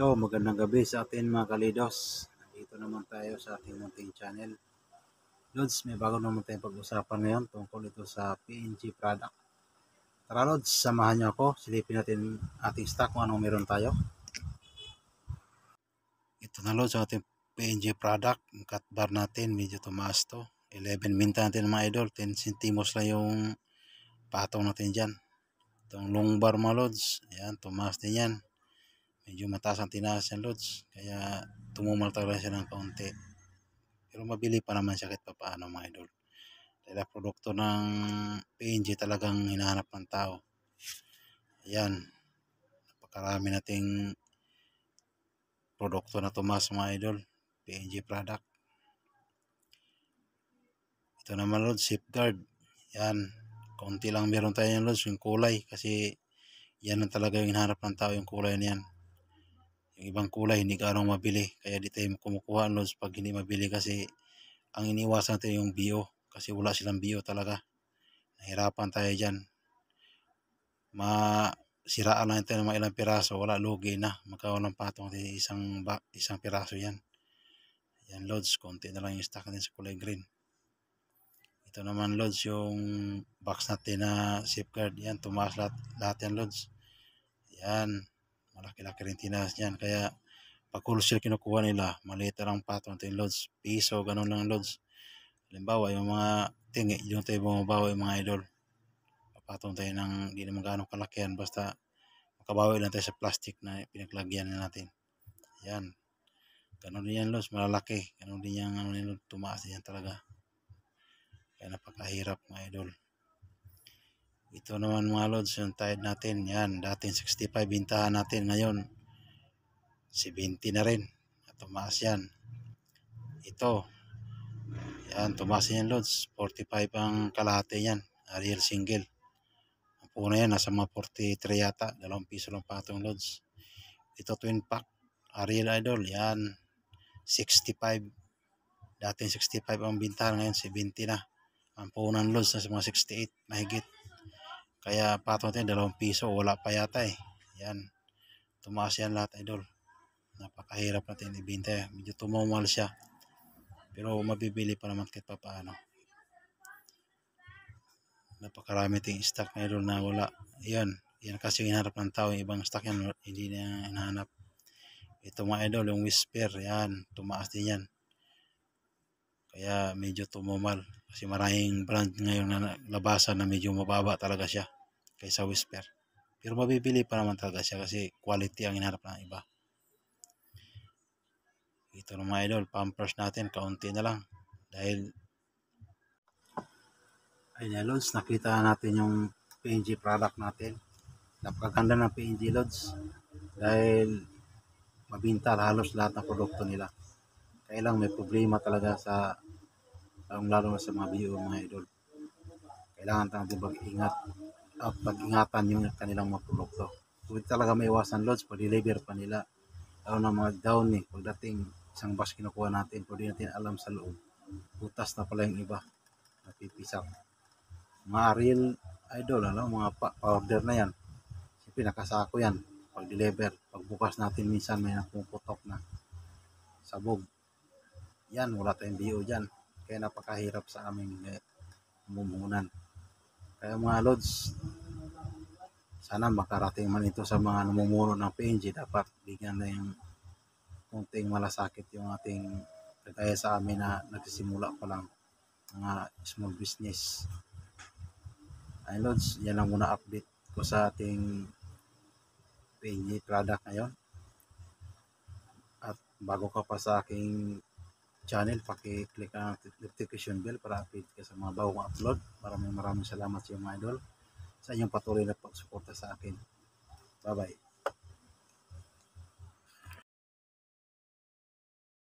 Yo, magandang gabi sa atin mga kalidos. Dito naman tayo sa ating munting channel. Lods, may bago naman tayong pag-usapan ngayon tungkol ito sa PNG product. Tara Lods, samahan niyo ako. Silipin natin ating stock kung anong meron tayo. Ito na Lods, ating PNG product. Ang cut bar natin, medyo tumaas to. 11 minta natin mga idol. 10 centimos lang yung patong natin dyan. Itong long bar mga Lods. Ayan, tumaas din yan medyo mataas ang tinaas ng loads kaya tumumal talaga siya ng kaunti pero mabili pa naman siya kahit pa mga idol dahil produkto ng PNG talagang hinahanap ng tao ayan napakarami nating produkto na tumas mga idol PNG product ito naman loads safeguard ayan konti lang meron tayo yung loads yung kulay kasi yan ang talaga yung hinahanap ng tao yung kulay niyan yung ibang kulay hindi ka anong mabili. Kaya di tayo kumukuha loads pag hindi mabili kasi ang iniwasan natin yung bio. Kasi wala silang bio talaga. Nahirapan tayo dyan. Masiraan lang tayo ng mga ilang piraso. Wala lugi na. ng patong isang, isang piraso yan. Yan loads, konti na lang yung stock natin sa kulay green. Ito naman loads yung box natin na safeguard. Yan, tumaas lahat, lahat yan loads. Yan. Malaki-laki rin tinaas niyan. Kaya pag full kinukuha nila, maliit lang pa ito yung loads. Piso, ganun lang loads. Halimbawa, yung mga tingi, yung tayo bumabawi yung mga idol. patong tayo ng hindi naman gaano kalakihan. Basta makabawi lang tayo sa plastic na pinaglagyan na natin. Yan. Ganun din yan loads, malalaki. Ganun din yan, ano, tumaas din yan talaga. Kaya napakahirap mga idol. Ito naman mga lods, yung tide natin, yan, dating 65, bintahan natin ngayon. 70 na rin, at tumaas yan. Ito, yan, tumaas yan lods, 45 ang kalahati yan, real single. Ang puno yan, nasa mga 43 yata, dalawang piso lang patong lods. Ito twin pack, ah, real idol, yan, 65. Dating 65 ang bintahan, ngayon 70 na. Ang punan lods, nasa mga 68, mahigit. Kaya patong natin dalawang piso wala pa yata eh. Yan. Tumaas yan lahat idol. Napakahirap natin ibinta. Eh. Medyo tumamal siya. Pero mabibili pa naman kahit paano. Napakarami ting stock na idol na wala. Yan. Yan kasi yung hinahanap ng tao. Yung ibang stock yan hindi na hinahanap. Ito mga idol, yung whisper, yan, tumaas din yan. Kaya medyo tumumal. Kasi maraming brand ngayon na labasan na medyo mababa talaga siya kaysa Whisper. Pero mabibili pa naman talaga siya kasi quality ang hinahanap ng iba. Ito na mga idol, pampers natin, kaunti na lang. Dahil, ayun na Lods, nakita natin yung PNG product natin. Napakaganda ng PNG Lods. Dahil, mabintal halos lahat ng produkto nila. Kailang lang may problema talaga sa lalong lalo na sa mga video mga idol kailangan natin mag-ingat at pag-ingatan yung kanilang mga produkto kung talaga may iwasan loads pag deliver pa nila lalo na mga down eh pagdating isang batch kinukuha natin pwede natin alam sa loob butas na pala yung iba napipisak mga real idol ano, mga pa order na yan siyempre nakasako yan pag deliver pagbukas natin minsan may napuputok na sabog yan wala tayong BO dyan kaya napakahirap sa aming eh, mumuhunan. Kaya mga lods, sana makarating man ito sa mga namumuno ng PNG. Dapat bigyan na yung kunting malasakit yung ating kagaya sa amin na nagsisimula pa lang ng small business. Ay lods, yan ang muna update ko sa ating PNG product ngayon. At bago ka pa sa aking channel, paki-click ang notification bell para update ka sa mga bagong upload. Maraming maraming salamat sa iyo mga idol sa inyong patuloy na pagsuporta sa akin. Bye-bye.